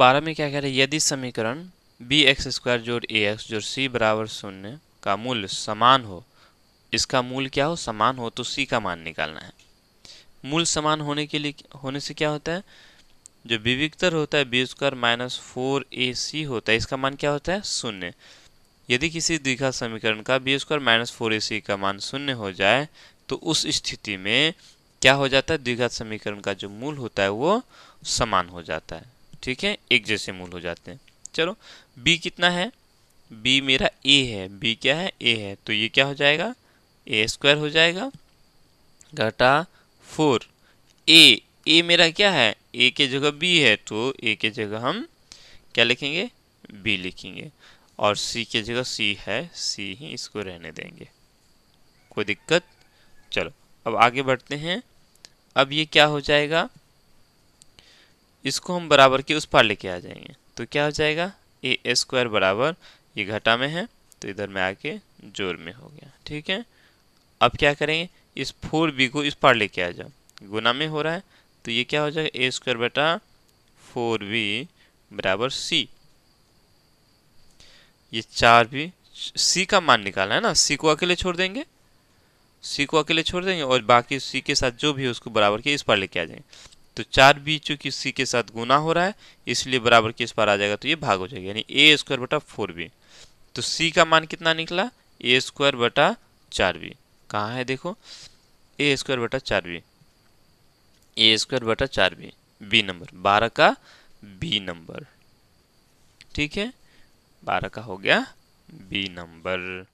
बारह में क्या कह रहे हैं यदि समीकरण बी एक्स स्क्वायर जोड़ ए एक्स जोड़ सी बराबर शून्य का मूल्य समान हो इसका मूल क्या हो समान हो तो सी का मान निकालना है मूल समान होने के लिए होने से क्या होता है जो विविक्तर होता है B square minus four A C होता है इसका मान क्या होता है शून्य यदि किसी दीघा समीकरण का B square minus four A C का मान शून्य हो जाए तो उस स्थिति में क्या हो जाता है दीघा समीकरण का जो मूल होता है वो समान हो जाता है ठीक है एक जैसे मूल हो जाते हैं चलो बी कितना है बी मेरा ए है बी क्या है ए है तो ये क्या हो जाएगा ए स्क्वायर हो जाएगा घटा फोर ए ए मेरा क्या है ए के जगह बी है तो ए के जगह हम क्या लिखेंगे बी लिखेंगे और सी के जगह सी है सी ही इसको रहने देंगे कोई दिक्कत चलो अब आगे बढ़ते हैं अब ये क्या हो जाएगा इसको हम बराबर के उस पार लेके आ जाएंगे तो क्या हो जाएगा ए स्क्वायर बराबर ये घटा में है तो इधर में आके जोर में हो गया ठीक है अब क्या करेंगे इस फोर बी को इस पार लेके आ जाओ गुना में हो रहा है तो ये क्या हो जाएगा ए स्क्वायर बटा फोर बी बराबर सी ये चार बी सी का मान निकालना है ना सी को अकेले छोड़ देंगे सी को अकेले छोड़ देंगे और बाकी सी के साथ जो भी उसको बराबर के इस पार लेके आ जाएंगे तो चार बी चूंकि सी के साथ गुना हो रहा है इसलिए बराबर किस पर आ जाएगा तो ये भाग हो जाएगा यानी ए स्क्वायर बटा फोर बी तो सी का मान कितना निकला ए स्क्वायर बटा चार बी कहाँ है देखो ए स्क्वायर बटा चार बी ए स्क्वायर बटा चार बी बी नंबर बारह का बी नंबर ठीक है बारह का हो गया बी नंबर